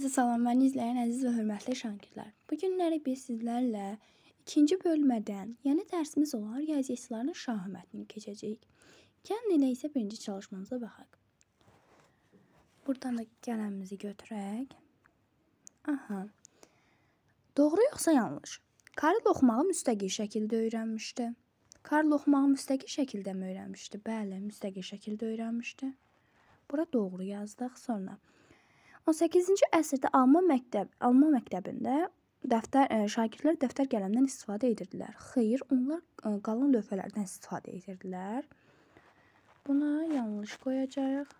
Hər kəsə salam, məni izləyən əziz və hörmətli şagirdlər. Bu günləri biz sizlərlə ikinci bölmədən, yəni dərsimiz olan riyaziyyatçıların şahı mətnini keçəcəyik. Gəlin elə isə birinci çalışmamıza baxaq. Burdan da qələmimizi götürək. Aha. Doğru yoxsa yanlış? Karl oxumağı müstəqil şəkildə öyrənmişdi. Karl oxumağı müstəqil şəkildə mi öyrənmişdi? Bəli, müstəqil şəkildə öyrənmişdi. Bura doğru yazdıq, sonra 18-ci əsrdə Alman məktəb, Alman məktəbində dəftər ə, e, şagirdlər dəftər qələmdən istifadə edirdilər. Xeyr, onlar ə, e, qalın lövhələrdən istifadə edirdilər. Buna yanlış qoyacağıq.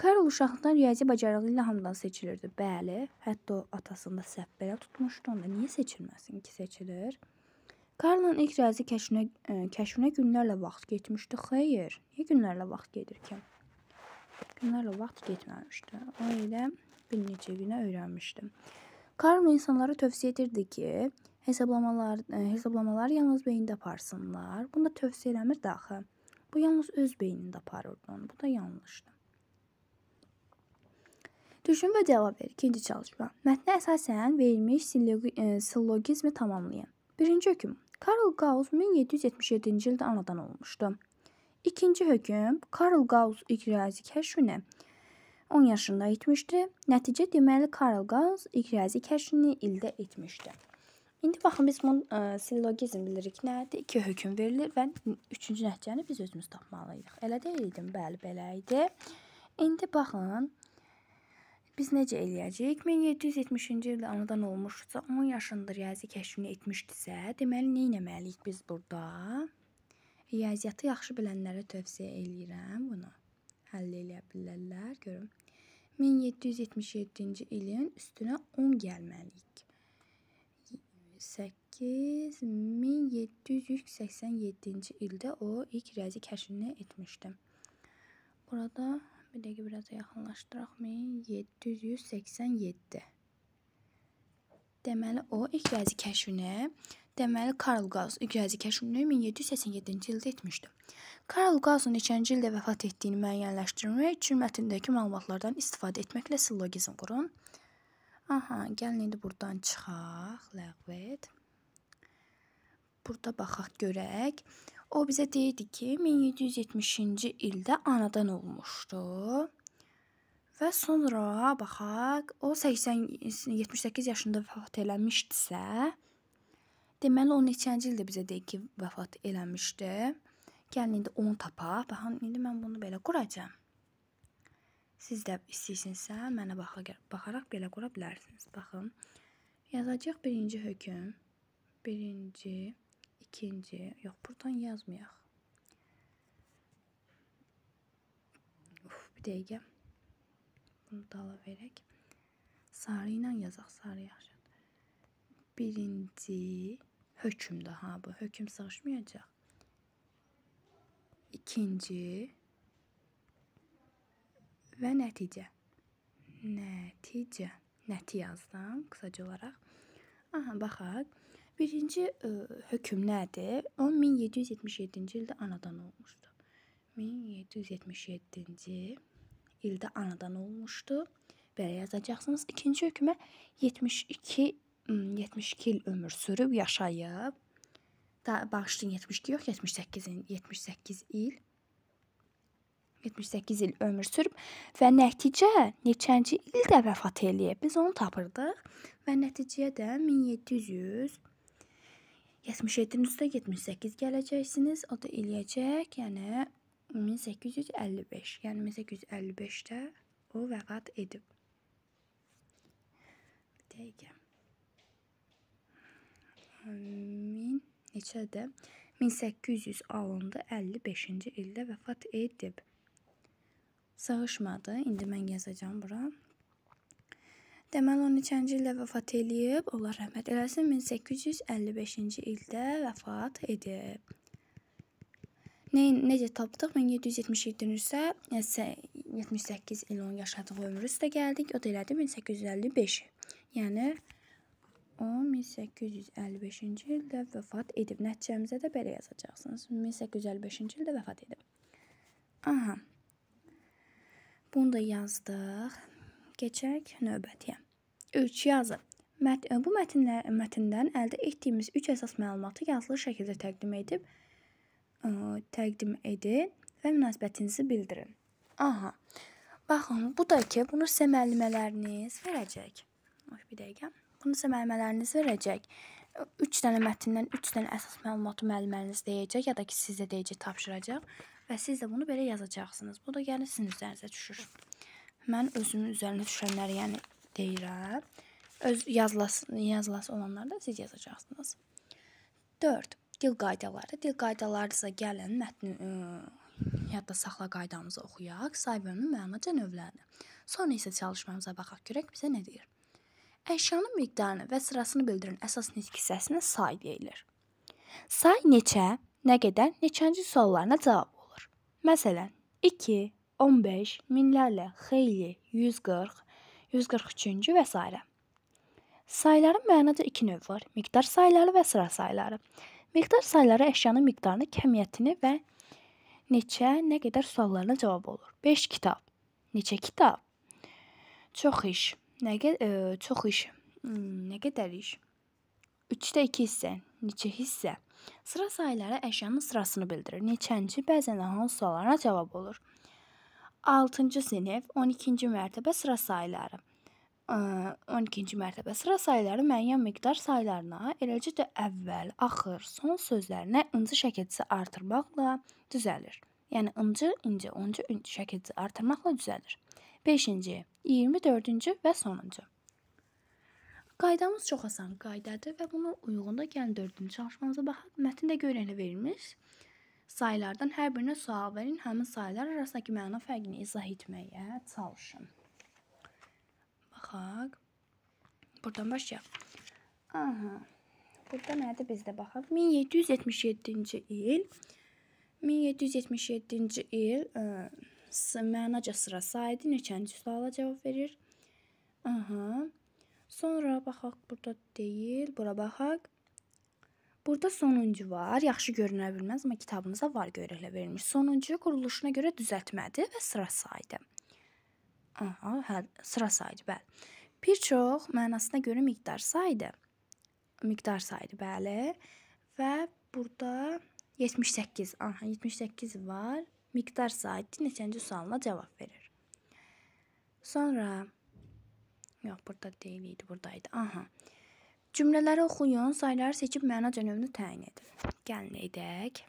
Karl uşaqlıqdan riyazi bacarığı ilə hamdan seçilirdi. Bəli, hətta atasında səhv belə tutmuşdu. Onda niyə seçilməsin ki, seçilir? Karlın ilk riyazi kəşfinə, e, kəşfinə günlərlə vaxt getmişdi. Xeyr, niyə günlərlə vaxt gedir ki? Günlərlə vaxt getməmişdi. O elə bir neçə günə öyrənmişdim. Karl insanlara tövsiyə edirdi ki, hesablamalar e, hesablamaları yalnız beyində aparsınlar. Bunu da tövsiyə eləmirdi axı. Bu yalnız öz beynində aparırdı onu. Bu da yanlışdı. Düşün və cavab ver. İkinci çalışma. Mətnə əsasən verilmiş sillogizmi e, tamamlayın. Birinci hökm. Karl Gauss 1777-ci ildə anadan olmuşdu. İkinci hökm Karl Gauss iqrazi kəşfini 10 yaşında etmişdi. Nəticə deməli Karl Gauss iqrazi kəşfini ildə etmişdi. İndi baxın biz bunu ə, e, silogizm bilirik nədir? 2 hökm verilir və 3-cü nəticəni biz özümüz tapmalıydıq. Elə deyildim? Bəli, belə idi. İndi baxın biz necə eləyəcəyik? 1770-ci ildə anadan olmuşsa, 10 yaşında riyazi kəşfini etmişdisə, deməli nə etməliyik biz burada? Riyaziyyatı yaxşı bilənlərə tövsiyə eləyirəm bunu. Həll eləyə bilərlər, görüm. 1777-ci ilin üstünə 10 gəlməliyik. 8 1787-ci ildə o ilk riyazi kəşfini etmişdi. Burada bir dəqiqə biraz yaxınlaşdıraq 1787. Deməli o ilk riyazi kəşfini Deməli Karl Qaus icazəkəşini 1787-ci ildə etmişdi. Karl Qausun neçənci ildə vəfat etdiyini müəyyənləşdirmək üçün mətndəki məlumatlardan istifadə etməklə sillogizm qurun. Aha, gəlin indi burdan çıxaq, ləğv et. Burada baxaq görək. O bizə deyirdi ki, 1770-ci ildə anadan olmuşdu. Və sonra baxaq, o 80 78 yaşında vəfat eləmişdisə, Deməli, onun neçənci ildə bizə deyək ki, vəfat eləmişdi. Gəlin indi onu tapaq. Baxın, indi mən bunu belə quracam. Siz də istəyirsinizsə, mənə baxaraq belə qura bilərsiniz. Baxın, yazacaq birinci hökm. Birinci, ikinci. Yox, buradan yazmayaq. Uf, bir dəqiqə. Bunu dala verək. Sarı ilə yazaq, sarı yaxşı. Birinci, hökmdür ha bu. Hökm sığışmayacaq. İkinci və nəticə. Nəticə. Nəti yazdım qısaca olaraq. Aha, baxaq. Birinci ə, e, hökm nədir? O 1777-ci ildə anadan olmuşdu. 1777-ci ildə anadan olmuşdu. Belə yazacaqsınız. İkinci hökmə 72 72 il ömür sürüb yaşayıb, da bağışlayın 72 yox, 78 il, 78 il 78 il ömür sürüb və nəticə neçənci ildə vəfat eləyib. Biz onu tapırdıq və nəticəyə də 1700 77-nin üstə 78 gələcəksiniz. O da eləyəcək, yəni 1855. Yəni 1855-də o vəfat edib. Bir dəqiqə min neçədə 1800 alında 55-ci ildə vəfat edib. Sağışmadı. İndi mən yazacağam bura. Deməli 13-cü ildə vəfat eləyib. Allah rəhmət eləsin. 1855-ci ildə vəfat edib. Nə necə tapdıq? 1777-ci isə 78 yəni il onun yaşadığı ömrü üstə gəldik. O da elədi 1855. Yəni O 1855-ci ildə vəfat edib. Nəticəmizə də belə yazacaqsınız. 1855-ci ildə vəfat edib. Aha. Bunu da yazdıq. Keçək növbətiyə. 3 yazı. Mət e, bu mətnlər mətndən əldə etdiyimiz 3 əsas məlumatı yazılı şəkildə təqdim edib ə, e, təqdim edin və münasibətinizi bildirin. Aha. Baxın, bu da ki, bunu sizə müəllimələriniz verəcək. Ox bir dəqiqə. Bununsa müəllimələriniz verəcək. 3 dənə mətndən 3 dənə əsas məlumatı müəlliməniz deyəcək ya da ki, sizə deyəcək, tapşıracaq və siz də bunu belə yazacaqsınız. Bu da gəlir yəni sizin üzərinizə düşür. Mən özümün üzərinə düşənləri yəni deyirəm. Öz yazılası, yazılası olanları da siz yazacaqsınız. 4. Dil qaydaları. Dil qaydalarınıza gələn mətni yadda saxla qaydamızı oxuyaq, sahibinin mənaca növlərini. Sonra isə çalışmamıza baxaq görək bizə nə deyir. Əşyanın miqdarını və sırasını bildirən əsas nitq hissəsinə say deyilir. Say neçə, nə qədər, neçənci suallarına cavab olur. Məsələn, 2, 15, minlərlə, xeyli, 140, 143-cü və s. Sayların mənada 2 növ var: miqdar sayları və sıra sayları. Miqdar sayları əşyanın miqdarını, kəmiyyətini və neçə, nə qədər suallarına cavab olur. 5 kitab. Neçə kitab? Çox iş. Nə qədər e, çox iş. Hmm, Nə qədər iş? 3-də 2 hissə, neçə hissə? Sıra sayları əşyanın sırasını bildirir. Neçənci bəzən də hansı suallara cavab olur. 6-cı sinif 12-ci mərtəbə sıra sayları. 12-ci e, mərtəbə sıra sayları müəyyən miqdar saylarına, eləcə də əvvəl, axır, son sözlərinə inci şəkilçisi artırmaqla düzəlir. Yəni inci, inci, oncu, inci şəkilçisi artırmaqla düzəlir. Beşinci, 24-cü və sonuncu. Qaydamız çox asan qaydadır və bunu uyğunda gəlin dördüncü çalışmanıza baxaq. Mətndə görənə verilmiş saylardan hər birinə sual verin, həmin saylar arasındakı məna fərqini izah etməyə çalışın. Baxaq. Burdan başlayaq. Aha. Burada nədir bizdə baxaq. 1777-ci il 1777-ci il ə, mənaca sıra saydı, neçənci suala cavab verir. Aha. Sonra baxaq burada deyil, bura baxaq. Burada sonuncu var. Yaxşı görünə bilməz, amma kitabınıza var görəklə verilmiş. Sonuncu quruluşuna görə düzəltmədir və sıra saydı. Aha, hə, sıra saydı, bəli. Bir çox mənasına görə miqdar saydı. Miqdar saydı, bəli. Və burada 78, aha, 78 var miqdar saatçı neçənci sualına cavab verir. Sonra yox, burada deyil idi, buradaydı. Aha. Cümlələri oxuyun, sayları seçib məna cənəvini təyin edin. Gəlin edək.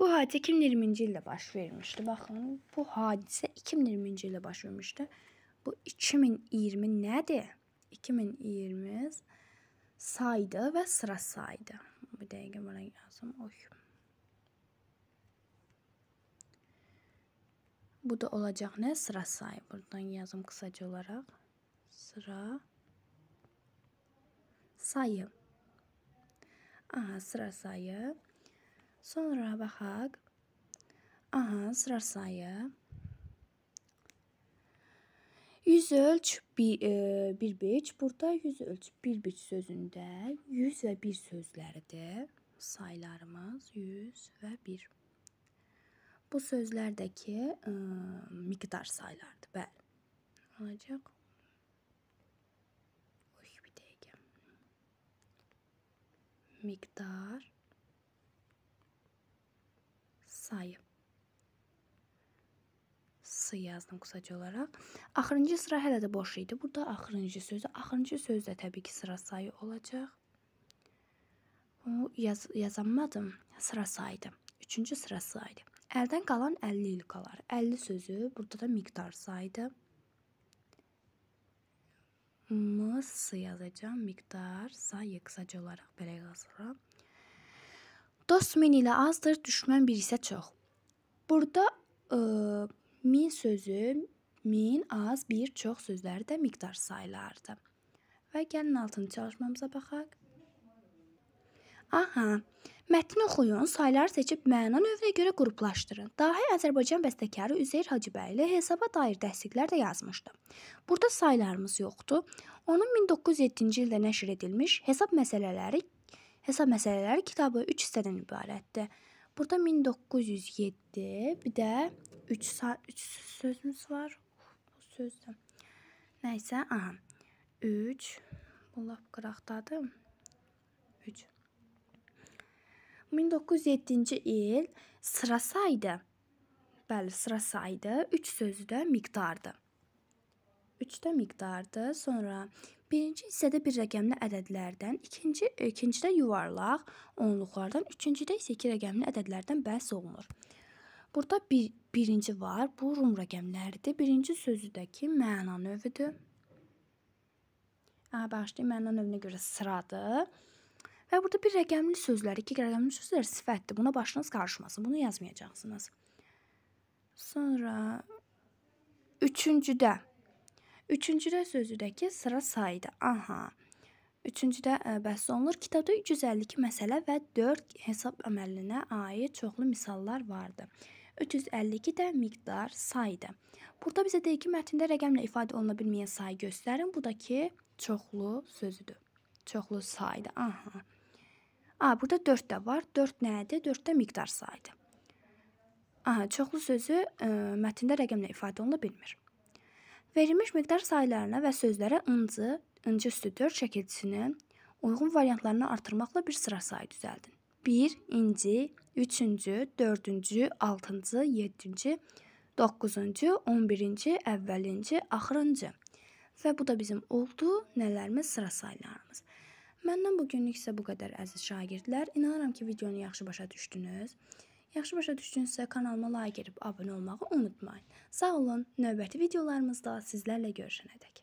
Bu hadisə 2020-ci ildə baş vermişdi. Baxın, bu hadisə 2020-ci ildə baş vermişdi. Bu 2020 nədir? 2020 saydı və sıra saydı. Bir dəqiqə buna yazım. Oy. Bu da olacaq nə? Sıra sayı. Buradan yazım qısaca olaraq. Sıra sayı. Aha, sıra sayı. Sonra baxaq. Aha, sıra sayı. 100 ölç 1 e, bir biç. Burada 100 ölç 1 biç sözündə 100 və 1 sözləridir saylarımız 100 və 1. Bu sözlərdəki ə, miqdar saylardır. Bəli. Olacaq. Oy, bir dəqiqə. Miqdar sayı. S yazdım qısaca olaraq. Axırıncı sıra hələ də boş idi. Burada axırıncı sözü, axırıncı söz də təbii ki, sıra sayı olacaq. Bunu yaz yazamadım. Sıra saydı. 3-cü sıra saydı. Əldən qalan 50 il qalar. 50 sözü burada da miqdar saydı. Mıs yazacağam. Miqdar sayı qısaca olaraq belə yazıram. Dost 1000 ilə azdır, düşmən bir isə çox. Burada 1000 e, sözü 1000 az, bir çox sözləri də miqdar sayılardı. Və gəlin 6-cı çalışmamıza baxaq. Aha. Mətni oxuyun, sayları seçib məna növünə görə qruplaşdırın. Dahi Azərbaycan bəstəkarı Üzeyir Hacıbəyli hesaba dair dəstliklər də yazmışdı. Burada saylarımız yoxdur. Onun 1907-ci ildə nəşr edilmiş Hesab məsələləri Hesab məsələləri kitabı 3 hissədən ibarətdir. Burada 1907, bir də 3 3 sözümüz var. Bu sözdür. Nəysə, aha. 3 bu lap qıraqdadır. 3 1907-ci il sıra saydı. Bəli, sıra saydı. 3 sözü də miqdardır. 3 də miqdardır. Sonra birinci hissədə bir rəqəmli ədədlərdən, ikinci ikincidə yuvarlaq, onluqlardan, üçüncüdə isə iki rəqəmli ədədlərdən bəhs olunur. Burada bir birinci var. Bu rum rəqəmləridir. Birinci sözüdəki məna növüdür. A, hə, bağışlayın, məna növünə görə sıradır. Və burada bir rəqəmli sözlər, iki rəqəmli sözlər sifətdir. Buna başınız qarışmasın. Bunu yazmayacaqsınız. Sonra üçüncüdə Üçüncüdə sözüdəki sıra sayıdır. Aha. Üçüncüdə e, bəhs olunur. Kitabda 352 məsələ və 4 hesab əməlinə aid çoxlu misallar vardı. 352 də miqdar sayıdır. Burada bizə deyir ki, mətndə rəqəmlə ifadə oluna bilməyən sayı göstərin. Bu da ki, çoxlu sözüdür. Çoxlu sayıdır. Aha. A, burada 4 də var. 4 nədir? 4 də miqdar sayıdır. A, çoxlu sözü ə, e, mətndə rəqəmlə ifadə oluna bilmir. Verilmiş miqdar saylarına və sözlərə ıncı, ıncı üstü 4 şəkilçisinin uyğun variantlarını artırmaqla bir sıra sayı düzəldin. 1, inci, 3-cü, 4-cü, 6-cı, 7-ci, 9-cu, 11-ci, əvvəlinci, axırıncı. Və bu da bizim oldu nələrimiz, sıra saylarımız. Məndən bu günlük isə bu qədər əziz şagirdlər. İnanıram ki, videonu yaxşı başa düşdünüz. Yaxşı başa düşdünüzsə kanalıma like edib abunə olmağı unutmayın. Sağ olun. Növbəti videolarımızda sizlərlə görüşənədək.